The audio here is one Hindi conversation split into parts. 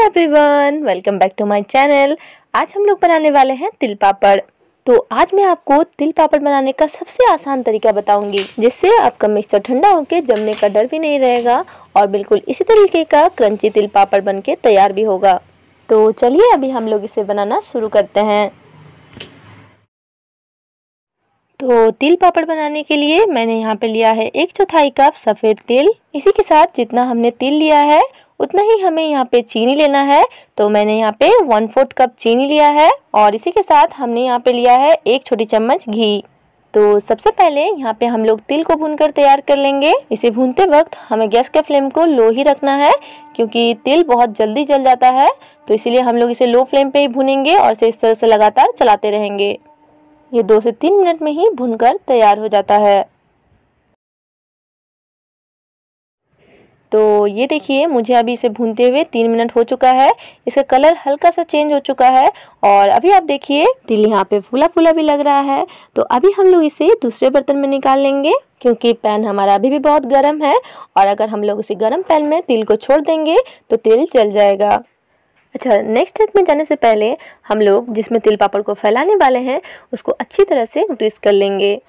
hello everyone welcome back to my channel आज हम लोग बनाने वाले हैं तिल पापड़ तो आज मैं आपको तिल पापड़ बनाने का सबसे आसान तरीका बताऊंगी जिससे आपका मिक्सचर ठंडा होकर जमने का डर भी नहीं रहेगा और बिल्कुल इसी तरीके का क्रंची तिल पापड़ बनके तैयार भी होगा तो चलिए अभी हम लोग इसे बनाना शुरू करते हैं तो तिल पापड़ बनाने के लिए मैंने यहाँ पे लिया है एक चौथाई कप सफ़ेद तिल इसी के साथ जितना हमने तिल लिया है उतना ही हमें यहाँ पे चीनी लेना है तो मैंने यहाँ पे वन फोर्थ कप चीनी लिया है और इसी के साथ हमने यहाँ पे लिया है एक छोटी चम्मच घी तो सबसे पहले यहाँ पे हम लोग तिल को भूनकर तैयार कर लेंगे इसे भूनते वक्त हमें गैस के फ्लेम को लो ही रखना है क्योंकि तिल बहुत जल्दी जल जाता है तो इसीलिए हम लोग इसे लो फ्लेम पे ही भूनेंगे और इसे इस तरह से लगातार चलाते रहेंगे ये दो से तीन मिनट में ही भूनकर तैयार हो जाता है तो ये देखिए मुझे अभी इसे भूनते हुए तीन मिनट हो चुका है इसका कलर हल्का सा चेंज हो चुका है और अभी आप देखिए तिल यहाँ पे फूला फूला भी लग रहा है तो अभी हम लोग इसे दूसरे बर्तन में निकाल लेंगे क्योंकि पैन हमारा अभी भी बहुत गर्म है और अगर हम लोग इसे गर्म पैन में तिल को छोड़ देंगे तो तिल जल जाएगा अच्छा नेक्स्ट स्टेप में जाने से पहले हम लोग जिसमें तिल पापड़ को फैलाने वाले हैं उसको अच्छी तरह से ग्रीस कर लेंगे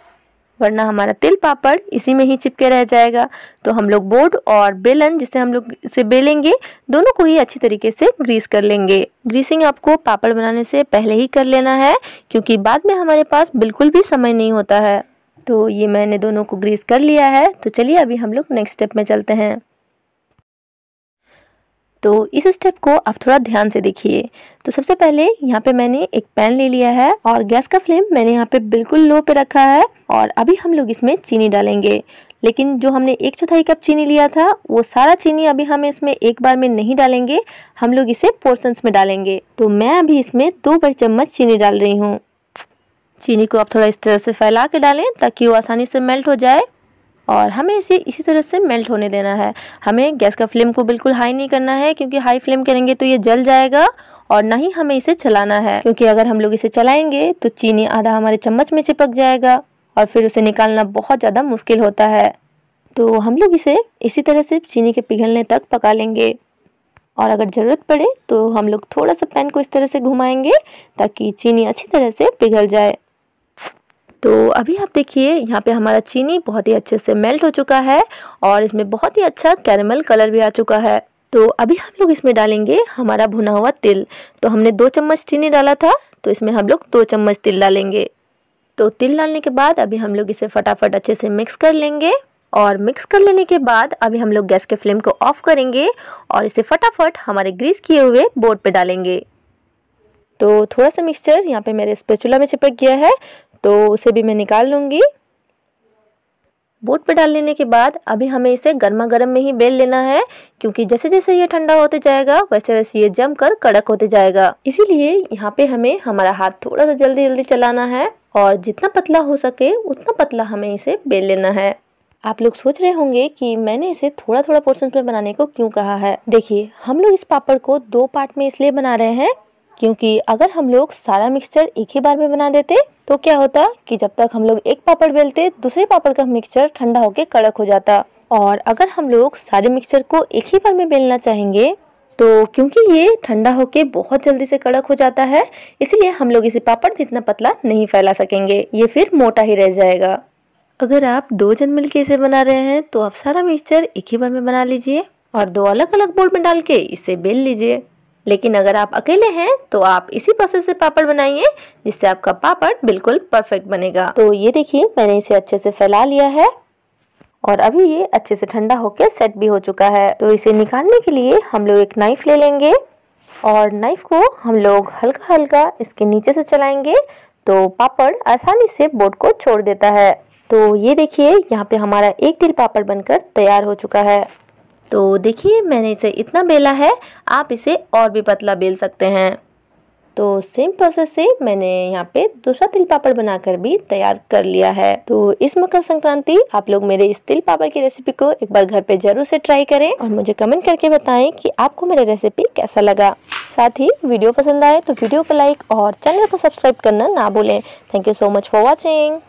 वरना हमारा तिल पापड़ इसी में ही चिपके रह जाएगा तो हम लोग बोर्ड और बेलन जिसे हम लोग इसे बेलेंगे दोनों को ही अच्छी तरीके से ग्रीस कर लेंगे ग्रीसिंग आपको पापड़ बनाने से पहले ही कर लेना है क्योंकि बाद में हमारे पास बिल्कुल भी समय नहीं होता है तो ये मैंने दोनों को ग्रीस कर लिया है तो चलिए अभी हम लोग नेक्स्ट स्टेप में चलते हैं तो इस स्टेप को आप थोड़ा ध्यान से देखिए तो सबसे पहले यहाँ पे मैंने एक पैन ले लिया है और गैस का फ्लेम मैंने यहाँ पे बिल्कुल लो पे रखा है और अभी हम लोग इसमें चीनी डालेंगे लेकिन जो हमने एक चौथाई कप चीनी लिया था वो सारा चीनी अभी हम इसमें एक बार में नहीं डालेंगे हम लोग इसे पोर्सन्स में डालेंगे तो मैं अभी इसमें दो बड़े चम्मच चीनी डाल रही हूँ चीनी को आप थोड़ा इस तरह से फैला के डालें ताकि वो आसानी से मेल्ट हो जाए और हमें इसे इसी तरह से मेल्ट होने देना है हमें गैस का फ्लेम को बिल्कुल हाई नहीं करना है क्योंकि हाई फ्लेम करेंगे तो ये जल जाएगा और ना ही हमें इसे चलाना है क्योंकि अगर हम लोग इसे चलाएंगे तो चीनी आधा हमारे चम्मच में चिपक जाएगा और फिर उसे निकालना बहुत ज़्यादा मुश्किल होता है तो हम लोग इसे इसी तरह से चीनी के पिघलने तक पका लेंगे और अगर ज़रूरत पड़े तो हम लोग थोड़ा सा पैन को इस तरह से घुमाएंगे ताकि चीनी अच्छी तरह से पिघल जाए तो अभी आप देखिए यहाँ पे हमारा चीनी बहुत ही अच्छे से मेल्ट हो चुका है और इसमें बहुत ही अच्छा कैरमल कलर भी आ चुका है तो अभी हम लोग इसमें डालेंगे हमारा भुना हुआ तिल तो हमने दो चम्मच चीनी डाला था तो इसमें हम लोग दो चम्मच तिल डालेंगे तो तिल डालने के बाद अभी हम लोग इसे फटाफट अच्छे से मिक्स कर लेंगे और मिक्स कर लेने के बाद अभी हम लोग गैस के फ्लेम को ऑफ करेंगे और इसे फटाफट हमारे ग्रीस किए हुए बोर्ड पे डालेंगे तो थोड़ा सा मिक्सचर यहाँ पे मेरे स्पेचुला में चिपक गया है तो उसे भी मैं निकाल लूँगी बोट पे डाल लेने के बाद अभी हमें इसे गर्मा गर्म में ही बेल लेना है क्योंकि जैसे जैसे ये ठंडा होते जाएगा वैसे वैसे ये जमकर कड़क होते जाएगा इसीलिए यहाँ पे हमें हमारा हाथ थोड़ा सा जल्दी जल्दी चलाना है और जितना पतला हो सके उतना पतला हमें इसे बेल लेना है आप लोग सोच रहे होंगे कि मैंने इसे थोड़ा थोड़ा पोर्शन में बनाने को क्यों कहा है देखिए हम लोग इस पापड़ को दो पार्ट में इसलिए बना रहे हैं क्योंकि अगर हम लोग सारा मिक्सचर एक ही बार में बना देते तो क्या होता कि जब तक हम लोग एक पापड़ बेलते दूसरे पापड़ का मिक्सचर ठंडा होकर कड़क हो जाता और अगर हम लोग सारे मिक्सचर को एक ही बार में बेलना चाहेंगे तो क्योंकि ये ठंडा होके बहुत जल्दी से कड़क हो जाता है इसलिए हम लोग इसे पापड़ जितना पतला नहीं फैला सकेंगे ये फिर मोटा ही रह जाएगा अगर आप दो जन मिल के इसे बना रहे हैं तो आप सारा मिक्सचर एक ही बार में बना लीजिए और दो अलग अलग बोल में डाल के इसे बेल लीजिए लेकिन अगर आप अकेले हैं तो आप इसी प्रोसेस से पापड़ बनाइए जिससे आपका पापड़ बिल्कुल परफेक्ट बनेगा तो ये देखिए मैंने इसे अच्छे से फैला लिया है और अभी ये अच्छे से ठंडा होकर सेट भी हो चुका है तो इसे निकालने के लिए हम लोग एक नाइफ ले लेंगे और नाइफ को हम लोग हल्का हल्का इसके नीचे से चलाएंगे तो पापड़ आसानी से बोर्ड को छोड़ देता है तो ये देखिए यहाँ पे हमारा एक तिल पापड़ बनकर तैयार हो चुका है तो देखिए मैंने इसे इतना बेला है आप इसे और भी पतला बेल सकते हैं तो सेम प्रोसेस से मैंने यहाँ पे दूसरा तिल पापड़ बनाकर भी तैयार कर लिया है तो इस मकर संक्रांति आप लोग मेरे इस तिल पापड़ की रेसिपी को एक बार घर पे जरूर से ट्राई करें और मुझे कमेंट करके बताएं कि आपको मेरी रेसिपी कैसा लगा साथ ही वीडियो पसंद आए तो वीडियो को लाइक और चैनल को सब्सक्राइब करना ना भूलें thank you so much for watching